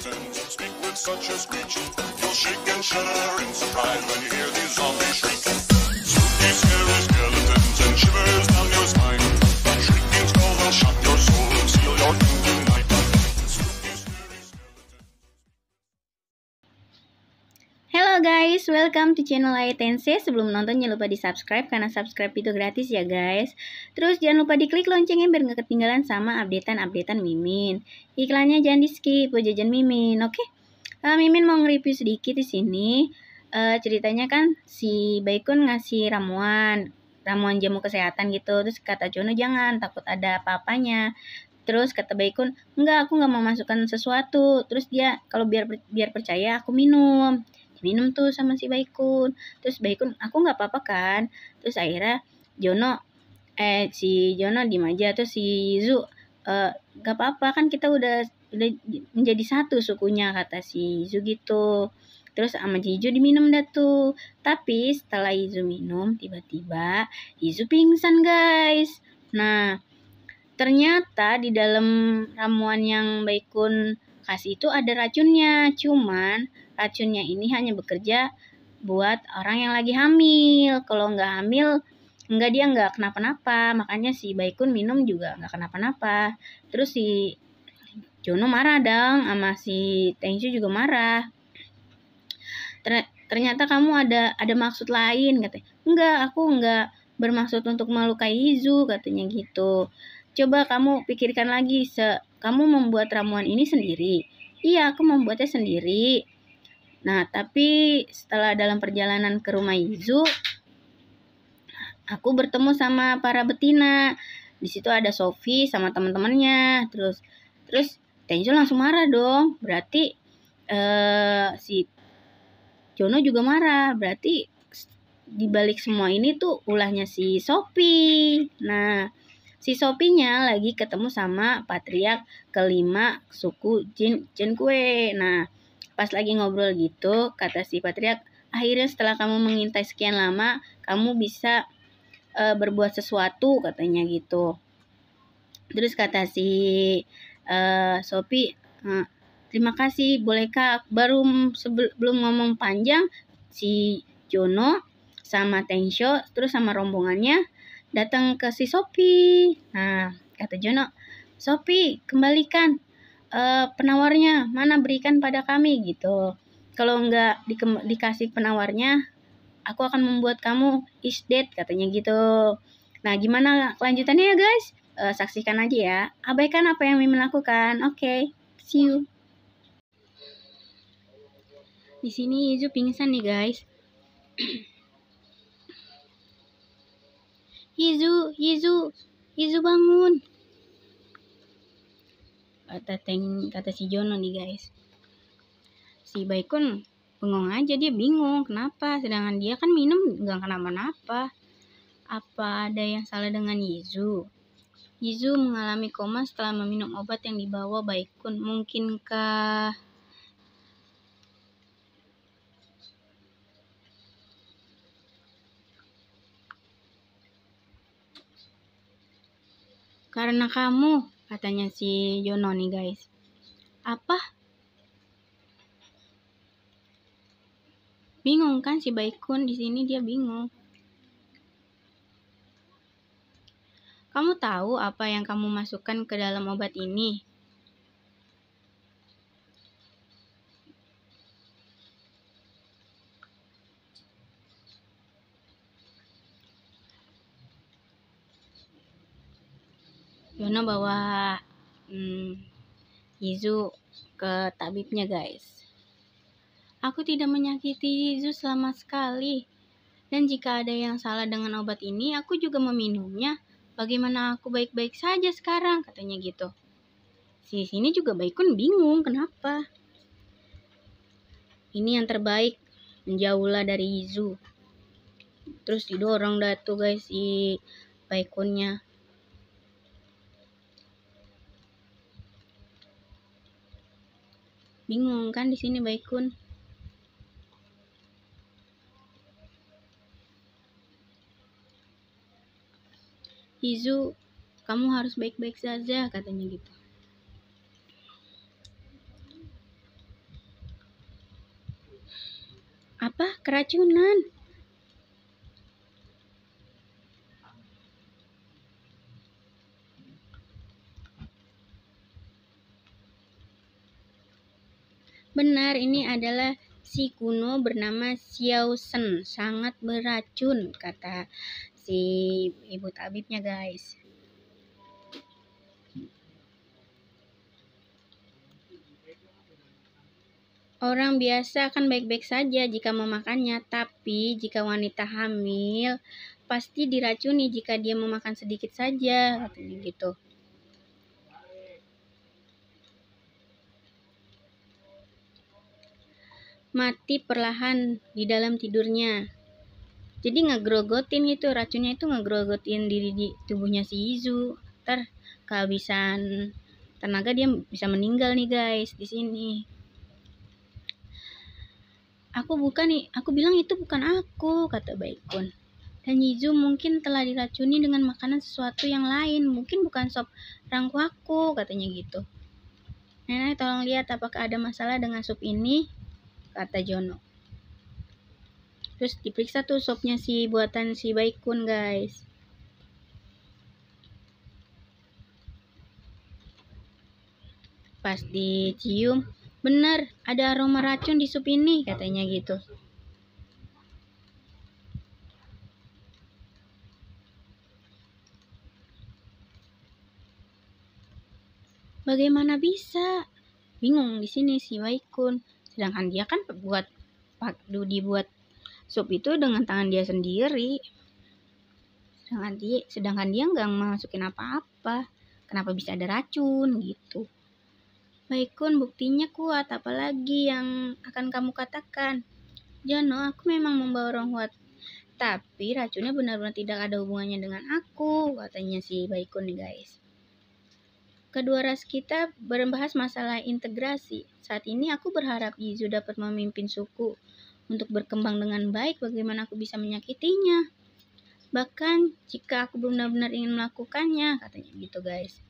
skeletons speak with such a screech. You'll shake and shudder in surprise when you hear these zombies shriek. Spooky, scary skeletons and shivers. Halo guys, welcome to channel Aitense. Sebelum nonton jangan lupa di subscribe karena subscribe itu gratis ya guys. Terus jangan lupa di klik loncengnya biar gak ketinggalan sama updatean-updatean Mimin. Iklannya jangan di skip, jajan Mimin, oke? Okay? Uh, eh, Mimin mau nge-review sedikit di sini. Uh, ceritanya kan si Baikun ngasih ramuan, ramuan jamu kesehatan gitu. Terus kata Jono jangan, takut ada apa-apanya. Terus kata Baikun, enggak aku gak mau masukkan sesuatu. Terus dia kalau biar biar percaya aku minum minum tuh sama si Baikun terus Baikun aku nggak apa-apa kan terus akhirnya Jono eh si Jono di aja terus si Zu nggak eh, nggak apa-apa kan kita udah udah menjadi satu sukunya kata si Zu gitu terus sama Jizu diminum dah tuh tapi setelah Izu minum tiba-tiba Izu pingsan guys nah ternyata di dalam ramuan yang Baikun kasih itu ada racunnya cuman racunnya ini hanya bekerja buat orang yang lagi hamil. Kalau nggak hamil, nggak dia nggak kenapa-napa. Makanya si Baikun minum juga nggak kenapa-napa. Terus si Jono marah dong, sama si Tengju juga marah. ternyata kamu ada ada maksud lain katanya. Enggak, aku enggak bermaksud untuk melukai Izu katanya gitu. Coba kamu pikirkan lagi, se kamu membuat ramuan ini sendiri. Iya, aku membuatnya sendiri. Nah, tapi setelah dalam perjalanan ke rumah Izu, aku bertemu sama para betina. Di situ ada Sofi sama teman-temannya. Terus terus Tenjo langsung marah dong. Berarti eh si Jono juga marah. Berarti di balik semua ini tuh ulahnya si Sopi. Nah, si Sopinya lagi ketemu sama patriark kelima suku Jin Jin Kue. Nah, Pas lagi ngobrol gitu, kata si patriark, akhirnya setelah kamu mengintai sekian lama, kamu bisa e, berbuat sesuatu katanya gitu. Terus kata si e, Sophie, eh, terima kasih bolehkah baru sebelum ngomong panjang si Jono sama Tensho terus sama rombongannya datang ke si Sophie. Nah, kata Jono, Sophie, kembalikan Eh, penawarnya mana berikan pada kami gitu kalau nggak di, dikasih penawarnya aku akan membuat kamu is dead katanya gitu nah gimana lanjutannya ya guys uh, saksikan aja ya abaikan apa yang Mimin lakukan oke okay, see you di sini Izu pingsan nih guys Izu Izu Izu bangun kata Teng kata si Jono nih guys si Baikun bengong aja dia bingung kenapa sedangkan dia kan minum nggak kenapa-napa apa ada yang salah dengan Yizu Yizu mengalami koma setelah meminum obat yang dibawa Baikun mungkinkah karena kamu katanya si Jono nih guys apa bingung kan si Baikun di sini dia bingung kamu tahu apa yang kamu masukkan ke dalam obat ini Yono bawa hmm, Yizu ke tabibnya guys. Aku tidak menyakiti Yizu selama sekali. Dan jika ada yang salah dengan obat ini, aku juga meminumnya. Bagaimana aku baik-baik saja sekarang? Katanya gitu. Si sini juga baik pun bingung kenapa. Ini yang terbaik. Menjauhlah dari Yizu. Terus didorong datu guys si baikunnya. bingung kan di sini baikun Hizu kamu harus baik-baik saja katanya gitu apa keracunan Benar, ini adalah si kuno bernama Xiao Shen, sangat beracun, kata si ibu tabibnya, guys. Orang biasa akan baik-baik saja jika memakannya, tapi jika wanita hamil pasti diracuni jika dia memakan sedikit saja, katanya gitu. mati perlahan di dalam tidurnya. Jadi ngegrogotin itu racunnya itu ngegrogotin diri di tubuhnya si Izu. Ter kehabisan tenaga dia bisa meninggal nih guys di sini. Aku bukan nih, aku bilang itu bukan aku, kata pun Dan Yizu mungkin telah diracuni dengan makanan sesuatu yang lain, mungkin bukan sop rangku aku, katanya gitu. Nenek tolong lihat apakah ada masalah dengan sup ini, Kata Jono terus diperiksa tuh sopnya si buatan si Baikun guys pas dicium bener ada aroma racun di sup ini katanya gitu bagaimana bisa bingung di sini si Waikun sedangkan dia kan buat Dudi dibuat sup itu dengan tangan dia sendiri sedangkan dia sedangkan dia nggak masukin apa-apa kenapa bisa ada racun gitu Baikun buktinya kuat apalagi yang akan kamu katakan Jono aku memang membawa orang kuat tapi racunnya benar-benar tidak ada hubungannya dengan aku katanya si Baikun nih guys Kedua ras kita berembahas masalah integrasi. Saat ini aku berharap Yizu dapat memimpin suku. Untuk berkembang dengan baik, bagaimana aku bisa menyakitinya? Bahkan jika aku benar-benar ingin melakukannya, katanya gitu guys.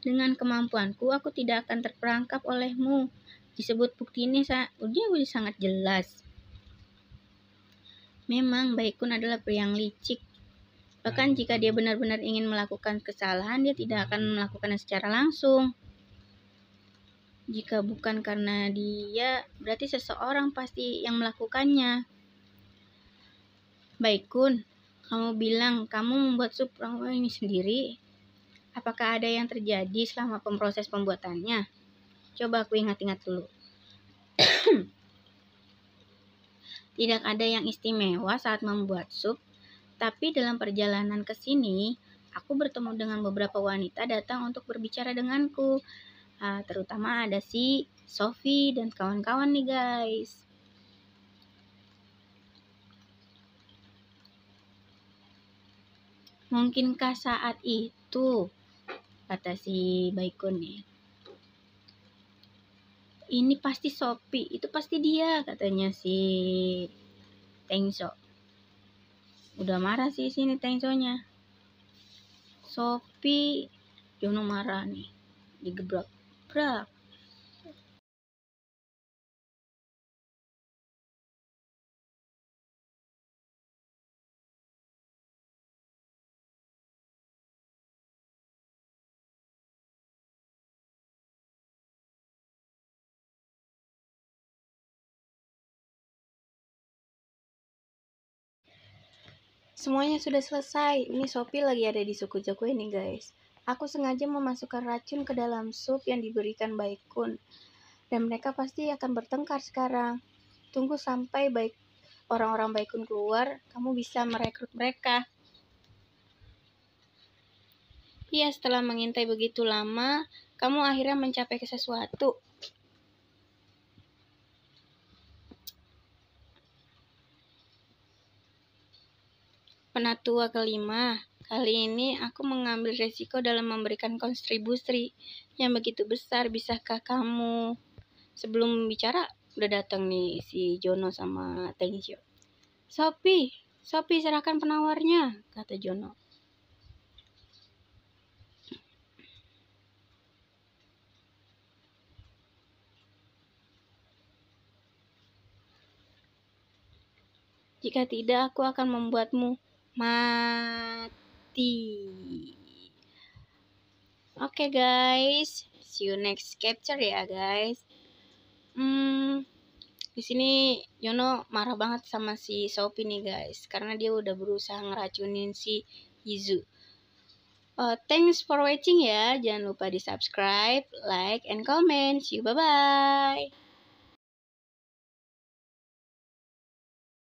Dengan kemampuanku, aku tidak akan terperangkap olehmu. Disebut bukti ini sa dia sangat jelas. Memang Baikun adalah pria yang licik, Bahkan hmm. jika dia benar-benar ingin melakukan kesalahan, dia tidak akan hmm. melakukannya secara langsung. Jika bukan karena dia, berarti seseorang pasti yang melakukannya. Baik Kun, kamu bilang kamu membuat sup ramuan ini sendiri. Apakah ada yang terjadi selama pemroses pembuatannya? Coba aku ingat-ingat dulu. Tidak ada yang istimewa saat membuat sup, tapi dalam perjalanan ke sini, aku bertemu dengan beberapa wanita datang untuk berbicara denganku. Uh, terutama ada si Sofi dan kawan-kawan nih guys. Mungkinkah saat itu, kata si Baikun nih, ini pasti Sopi, itu pasti dia, katanya si Tengso udah marah sih sini tensonya Sophie Jono marah nih digebrak brak Semuanya sudah selesai. Ini Sophie lagi ada di suku Jokowi ini, guys. Aku sengaja memasukkan racun ke dalam sup yang diberikan Baikun. Dan mereka pasti akan bertengkar sekarang. Tunggu sampai baik orang-orang Baikun keluar, kamu bisa merekrut mereka. Iya, setelah mengintai begitu lama, kamu akhirnya mencapai sesuatu. penatua kelima. Kali ini aku mengambil resiko dalam memberikan kontribusi yang begitu besar. Bisakah kamu? Sebelum bicara, udah datang nih si Jono sama Tengshio. Sopi, Sopi serahkan penawarnya, kata Jono. Jika tidak, aku akan membuatmu mati. Oke okay, guys, see you next capture ya guys. Hmm, di sini Yono marah banget sama si Sophie nih guys, karena dia udah berusaha ngeracunin si Izu. Uh, thanks for watching ya. Jangan lupa di subscribe, like, and comment. See you. Bye bye.